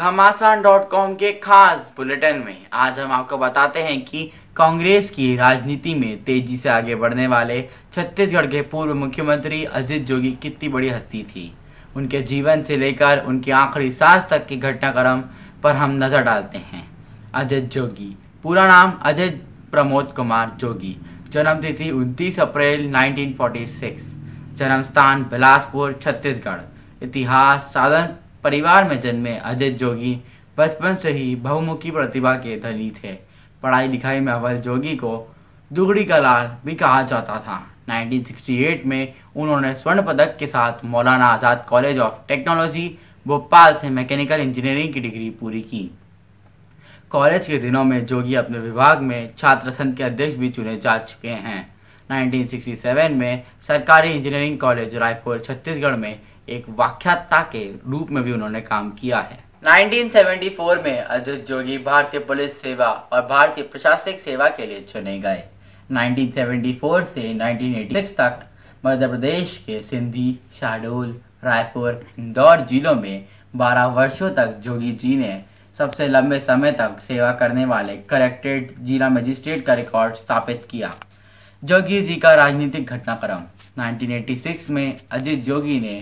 घमासान dot com के खास बुलेटिन में आज हम आपको बताते हैं कि कांग्रेस की राजनीति में तेजी से आगे बढ़ने वाले छत्तीसगढ़ के पूर्व मुख्यमंत्री अजीत जोगी कितनी बड़ी हस्ती थी उनके जीवन से लेकर उनकी आखिरी सांस तक के घटनाक्रम पर हम नजर डालते हैं अजित जोगी पूरा नाम अजय प्रमोद कुमार जोगी जन्मतिथि उनतीस अप्रैल 1946 जन्म स्थान बिलासपुर छत्तीसगढ़ इतिहास साधन परिवार में जन्मे अजय जोगी बचपन से ही बहुमुखी प्रतिभा के धनी थे पढ़ाई लिखाई में अव्वल जोगी को दुगड़ी का लाल भी कहा जाता था 1968 में उन्होंने स्वर्ण पदक के साथ Maulana Azad college of technology Bhopal से मैकेनिकल इंजीनियरिंग की डिग्री पूरी की कॉलेज के दिनों में जोगी अपने विभाग में छात्र संघ के अध्यक्ष भी चुने जा चुके हैं 1967 में सरकारी इंजीनियरिंग कॉलेज रायपुर छत्तीसगढ़ में एक व्याख्याता के रूप में भी उन्होंने काम किया है 1974 में अजित जोगी भारतीय पुलिस सेवा और भारतीय प्रशासनिक सेवा के लिए चुने गए 1974 से 1986 तक मध्य प्रदेश के सिंधी शाहडोल रायपुर इंदौर जिलों में 12 वर्षों तक जोगी जी ने सबसे लंबे समय तक सेवा करने वाले कलेक्ट्रेट जिला मजिस्ट्रेट का रिकॉर्ड स्थापित किया जोगी जी का राजनीतिक घटनाक्रम 1986 में अजीत जोगी ने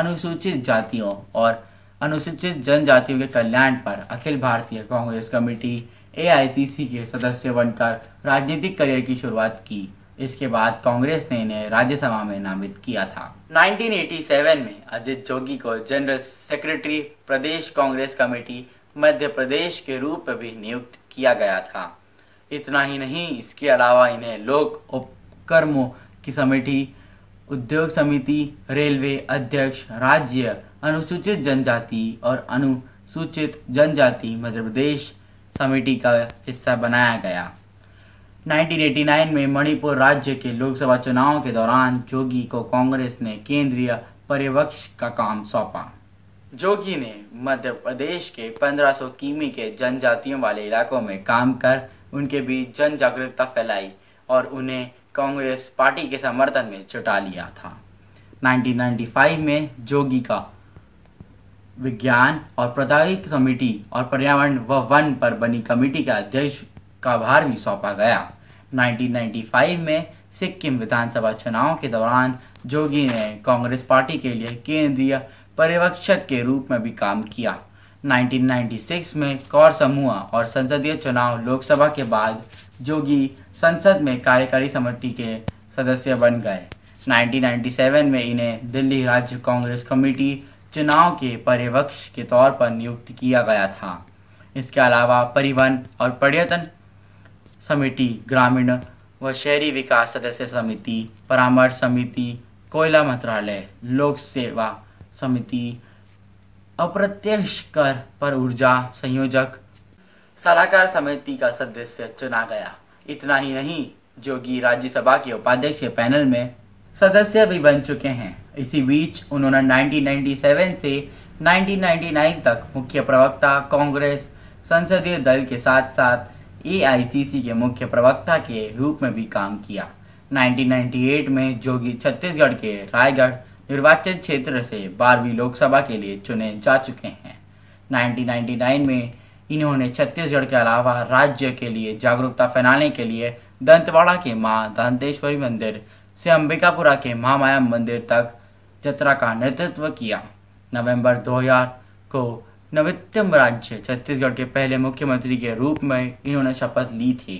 अनुसूचित जातियों और अनुसूचित जनजातियों के कल्याण पर अखिल भारतीय कांग्रेस कमेटी ए के सदस्य बनकर राजनीतिक करियर की शुरुआत की इसके बाद कांग्रेस ने इन्हें राज्यसभा में नामित किया था 1987 में अजित जोगी को general secretary Pradesh Congress committee Madhya Pradesh के रूप में भी नियुक्त किया गया था इतना ही नहीं इसके अलावा इन्हें लोक उपकर्मों की समिति उद्योग समिति रेलवे अध्यक्ष राज्य अनुसूचित जनजाति और अनुसूचित जनजाति मध्य प्रदेश समिति का हिस्सा बनाया गया 1989 में मणिपुर राज्य के लोकसभा चुनाव के दौरान जोगी को कांग्रेस ने केंद्रीय पर्यवेक्ष का काम सौंपा जोगी ने मध्य प्रदेश के 1500 किमी के जनजातियों वाले इलाकों में काम कर उनके बीच जन जागरूकता फैलाई और उन्हें कांग्रेस पार्टी के समर्थन में जुटा लिया था 1995 में जोगी का विज्ञान और प्रौद्योगिक समिति और पर्यावरण व वन पर बनी कमेटी का अध्यक्ष का भार भी सौंपा गया 1995 में सिक्किम विधानसभा चुनाव के दौरान जोगी ने कांग्रेस पार्टी के लिए केंद्रीय पर्यवेक्षक के रूप में भी काम किया 1996 में कौर समूह और संसदीय चुनाव लोकसभा के बाद जोगी संसद में कार्यकारी समिति के सदस्य बन गए 1997 में इन्हें दिल्ली राज्य कांग्रेस कमेटी चुनाव के पर्यवेक्ष के तौर पर नियुक्त किया गया था इसके अलावा परिवहन और पर्यटन समिति ग्रामीण व शहरी विकास सदस्य समिति परामर्श समिति कोयला मंत्रालय लोक सेवा समिति अप्रत्यक्ष कर पर ऊर्जा संयोजक सलाहकार समिति का सदस्य चुना गया इतना ही नहीं जोगी राज्यसभा के उपाध्यक्ष के पैनल में सदस्य भी बन चुके हैं इसी बीच उन्होंने 1997 से 1999 तक मुख्य प्रवक्ता कांग्रेस संसदीय दल के साथ साथ ए के मुख्य प्रवक्ता के रूप में भी काम किया 1998 में जोगी छत्तीसगढ़ के रायगढ़ निर्वाचन क्षेत्र से बारहवीं लोकसभा के लिए चुने जा चुके हैं 1999 में इन्होंने छत्तीसगढ़ के अलावा राज्य के लिए जागरूकता फैलाने के लिए दंतवाड़ा के माँ दंतेश्वरी मंदिर से अंबिकापुरा के महामाया मंदिर तक जत्रा का नेतृत्व किया नवंबर 2000 को नवितम राज्य छत्तीसगढ़ के पहले मुख्यमंत्री के रूप में इन्होंने शपथ ली थी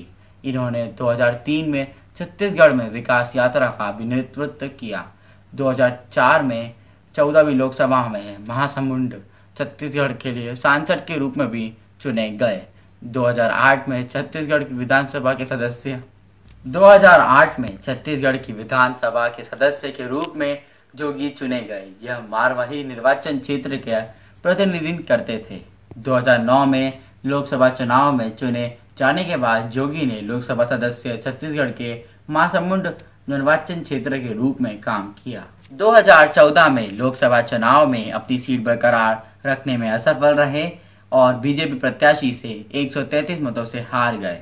इन्होंने 2003 में छत्तीसगढ़ में विकास यात्रा का भी नेतृत्व किया 2004 में चौदहवीं लोकसभा में महासमुंड छत्तीसगढ़ के लिए सांसद के रूप में भी चुने गए 2008 में छत्तीसगढ़ की विधानसभा के सदस्य 2008 में छत्तीसगढ़ की विधानसभा के सदस्य के रूप में जोगी चुने गए यह मारवाही निर्वाचन क्षेत्र के प्रतिनिधित्व करते थे 2009 में लोकसभा चुनाव में चुने जाने के बाद जोगी ने लोकसभा सदस्य छत्तीसगढ़ के महासमुंड निर्वाचन क्षेत्र के रूप में काम किया 2014 में लोकसभा चुनाव में अपनी सीट बरकरार रखने में असफल रहे और बीजेपी प्रत्याशी से 133 मतों से हार गए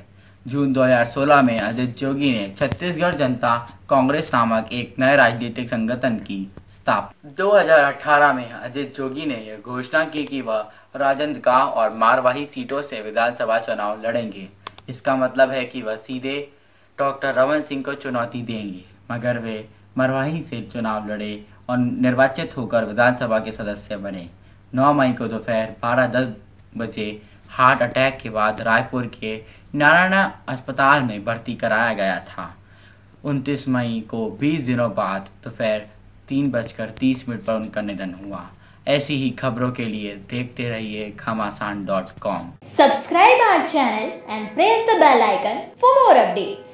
जून 2016 में अजित जोगी ने छत्तीसगढ़ जनता कांग्रेस नामक एक नए राजनीतिक संगठन की स्थापना 2018 में अजित जोगी ने यह घोषणा की कि वह राजनांदगांव और मारवाही सीटों से विधानसभा चुनाव लड़ेंगे इसका मतलब है कि वह सीधे डॉक्टर रमन सिंह को चुनौती देंगे मगर वे मरवाही से चुनाव लड़े और निर्वाचित होकर विधानसभा के सदस्य बने 9 मई को दोपहर बारह दस बजे हार्ट अटैक के बाद रायपुर के नारायण अस्पताल में भर्ती कराया गया था 29 मई को 20 दिनों बाद दोपहर तीन बजकर तीस मिनट पर उनका निधन हुआ ऐसी ही खबरों के लिए देखते रहिए Khamasan dot com subscribe our channel and press the bell icon for more updates